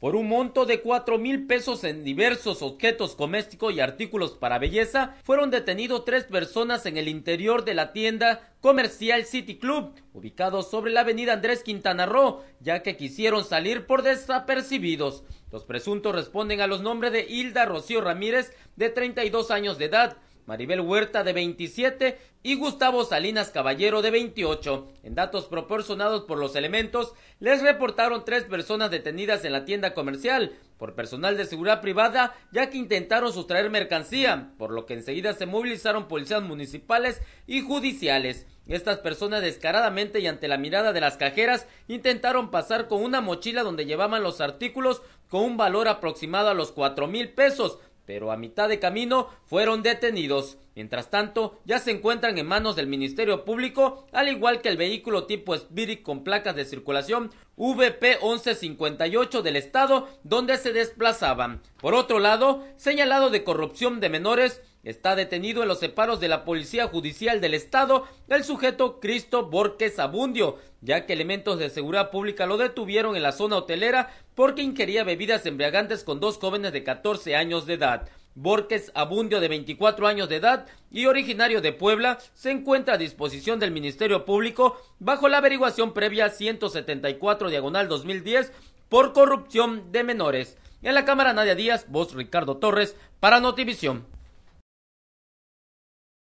por un monto de cuatro mil pesos en diversos objetos comésticos y artículos para belleza, fueron detenidos tres personas en el interior de la tienda comercial City Club, ubicado sobre la avenida Andrés Quintana Roo, ya que quisieron salir por desapercibidos. Los presuntos responden a los nombres de Hilda Rocío Ramírez, de 32 años de edad, Maribel Huerta de 27 y Gustavo Salinas Caballero de 28. En datos proporcionados por los elementos, les reportaron tres personas detenidas en la tienda comercial por personal de seguridad privada ya que intentaron sustraer mercancía, por lo que enseguida se movilizaron policías municipales y judiciales. Estas personas descaradamente y ante la mirada de las cajeras intentaron pasar con una mochila donde llevaban los artículos con un valor aproximado a los cuatro mil pesos, pero a mitad de camino fueron detenidos. Mientras tanto, ya se encuentran en manos del Ministerio Público, al igual que el vehículo tipo Spirit con placas de circulación VP1158 del estado donde se desplazaban. Por otro lado, señalado de corrupción de menores, Está detenido en los separos de la Policía Judicial del Estado el sujeto Cristo Borges Abundio, ya que elementos de seguridad pública lo detuvieron en la zona hotelera porque ingería bebidas embriagantes con dos jóvenes de 14 años de edad. Borges Abundio, de 24 años de edad y originario de Puebla, se encuentra a disposición del Ministerio Público bajo la averiguación previa 174 diagonal 2010 por corrupción de menores. En la cámara Nadia Díaz, voz Ricardo Torres, para Notivisión.